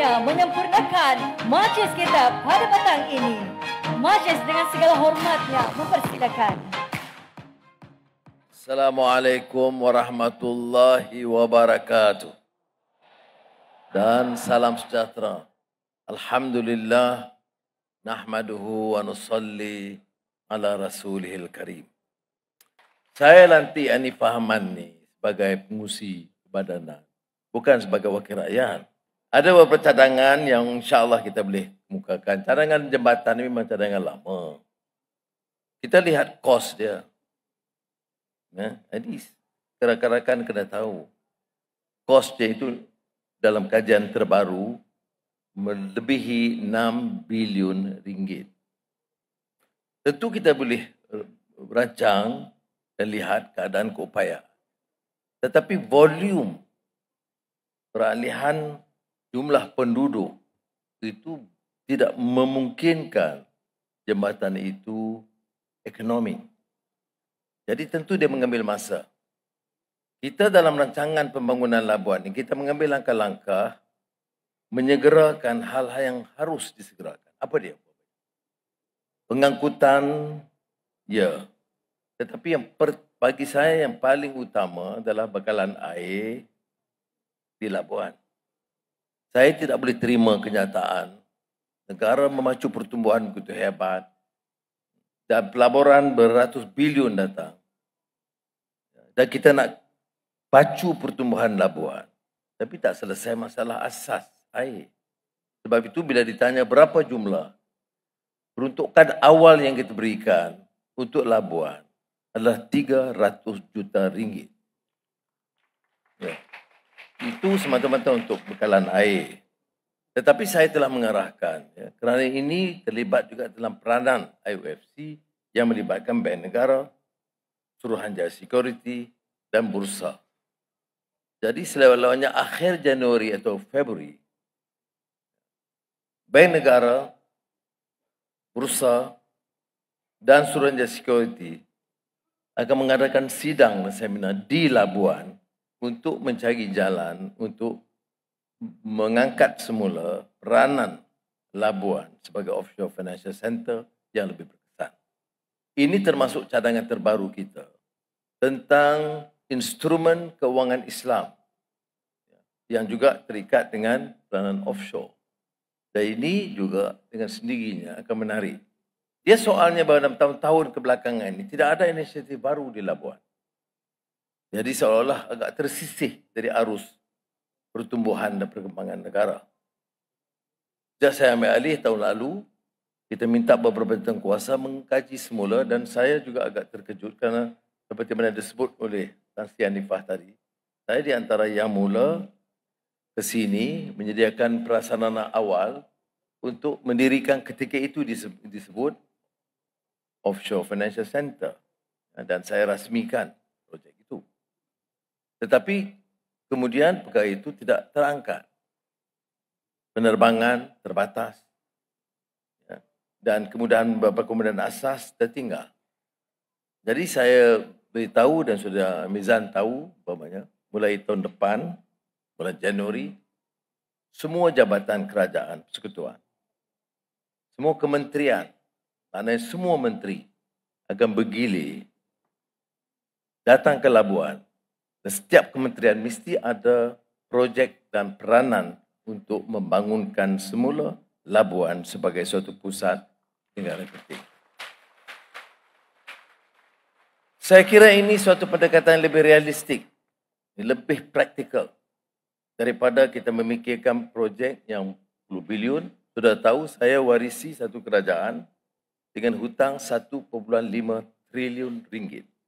akhirnya menyempurnakan majlis kita pada petang ini. Majlis dengan segala hormatnya mempersilakan. Assalamualaikum warahmatullahi wabarakatuh. Dan salam sejahtera. Alhamdulillah. Nahmaduhu wa nusalli ala rasulihil karim. Saya nanti Anifah Man ni sebagai pengusi badanan. Bukan sebagai wakil rakyat. Ada beberapa cadangan yang insyaAllah kita boleh mukakan. Cadangan jembatan ini memang cadangan lama. Kita lihat kos dia. Ya, jadi kerakan-kerakan kena tahu. Kos dia itu dalam kajian terbaru melebihi 6 bilion ringgit. Tentu kita boleh rancang dan lihat keadaan keupayaan. Tetapi volume peralihan jumlah penduduk itu tidak memungkinkan jambatan itu ekonomi. Jadi tentu dia mengambil masa. Kita dalam rancangan pembangunan Labuan ini, kita mengambil langkah-langkah menyegerakan hal-hal yang harus disegerakan. Apa dia? Pengangkutan, ya. Tetapi yang per, bagi saya yang paling utama adalah bekalan air di Labuan saya tidak boleh terima kenyataan negara memacu pertumbuhan begitu hebat dan pelaburan beratus bilion datang. Dan kita nak pacu pertumbuhan labuan. Tapi tak selesai masalah asas air. Sebab itu bila ditanya berapa jumlah peruntukan awal yang kita berikan untuk labuan adalah 300 juta ringgit. Yeah itu semata-mata untuk bekalan air. Tetapi saya telah mengarahkan ya, kerana ini terlibat juga dalam peranan IOFC yang melibatkan bank negara, Suruhanjaya Security dan Bursa. Jadi selewat-lewatnya akhir Januari atau Februari, bank negara, Bursa dan Suruhanjaya Security akan mengadakan sidang dan seminar di Labuan untuk mencari jalan untuk mengangkat semula peranan Labuan sebagai offshore financial center yang lebih berkesan. Ini termasuk cadangan terbaru kita tentang instrumen keuangan Islam yang juga terikat dengan peranan offshore. Dan ini juga dengan sendirinya akan menarik. Dia soalnya bahawa dalam tahun-tahun kebelakangan ini tidak ada inisiatif baru di Labuan. Jadi seolah-olah agak tersisih dari arus pertumbuhan dan perkembangan negara. Sejak saya ambil alih tahun lalu, kita minta beberapa tengkuasa mengkaji semula dan saya juga agak terkejut kerana seperti mana disebut oleh Tan Sri Anifah tadi, saya di antara yang mula ke sini menyediakan perasanan awal untuk mendirikan ketika itu disebut, disebut Offshore Financial Center dan saya rasmikan tetapi kemudian pegawai itu tidak terangkat. Penerbangan terbatas. Ya. Dan kemudian beberapa kemudian asas tertinggal. Jadi saya beritahu dan sudah Mizan tahu bahawa mulai tahun depan, bulan Januari, semua jabatan kerajaan persekutuan, semua kementerian, maknanya semua menteri akan bergilir datang ke Labuan dan setiap kementerian mesti ada projek dan peranan untuk membangunkan semula Labuan sebagai suatu pusat negara penting. Saya kira ini suatu pendekatan yang lebih realistik, lebih praktikal daripada kita memikirkan projek yang 10 bilion. Sudah tahu saya warisi satu kerajaan dengan hutang 1.5 trilion ringgit.